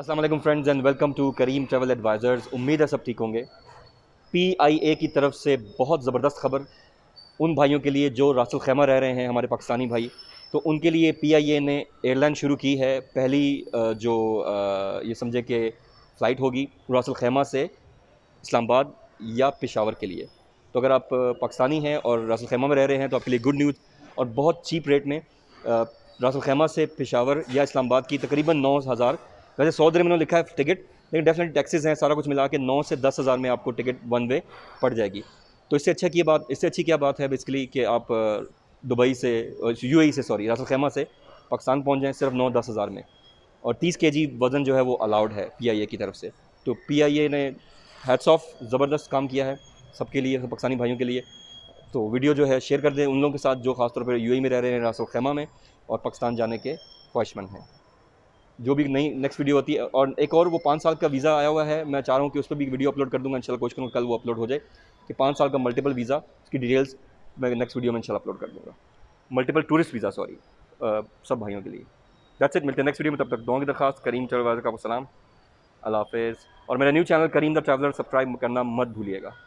Aslam friends and welcome to Karim travel advisors उम्मीद है सब ठीक होंगे पी आई ए की तरफ से बहुत ज़बरदस्त खबर उन भाइयों के लिए जो रासुल खैमा रह रहे हैं हमारे पाकिस्तानी भाई तो उनके लिए पी आई ए ने एयरलाइन शुरू की है पहली जो ये समझे कि फ़्लाइट होगी रासुल खैमा से इस्लामाबाद या पेशावर के लिए तो अगर आप पाकिस्तानी हैं और रासुल खैमा में रह रहे हैं तो आपके लिए गुड न्यूज़ और बहुत चीप रेट में रासुल खैमा से पेशावर या इस्लामाबाद की तकरीबन नौ हज़ार वैसे सौ दिन मैंने लिखा है टिकट लेकिन डेफिनेटली टैक्सीज़ हैं सारा कुछ मिला के नौ से दस हज़ार में आपको टिकट वन वे पड़ जाएगी तो इससे अच्छा की बात इससे अच्छी क्या बात है बेसिकली कि आप दुबई से यू e से सॉरी रासल खैमा से पाकिस्तान पहुँच जाएँ सिर्फ नौ दस हज़ार में और तीस के जी वज़न जो है वो अलाउड है पी की तरफ से तो पी ने हेड्स ऑफ ज़बरदस्त काम किया है सबके लिए पाकिस्तानी भाइयों के लिए तो वीडियो जो है शेयर कर दें उन लोगों के साथ जो खासतौर पर यू e में रह रहे हैं रासल खेमा में और पाकिस्तान जाने के ख्वाहिशमंद हैं जो भी नई नेक्स्ट वीडियो होती है और एक और वो पाँच साल का वीज़ा आया हुआ है मैं चाह रहा हूँ कि उस पर भी वीडियो अपलोड कर दूँगा इंशाल्लाह कोशिश करूँगा कल वो अपलोड हो जाए कि पाँच साल का मल्टीपल वीज़ा उसकी डिटेल्स मैं नेक्स्ट वीडियो में इंशाल्लाह अपलोड कर दूँगा मल्टीपल टूरिस्ट वीज़ा सॉरी सब भाइयों के लिए दैट्स इट मिलते हैं नेक्स्ट वीडियो में तब तक दोनों की दरखास्त करीम चलवाज का सलाम अल्लाह और मेरा new channel Karim the traveller subscribe करना मत भूलिएगा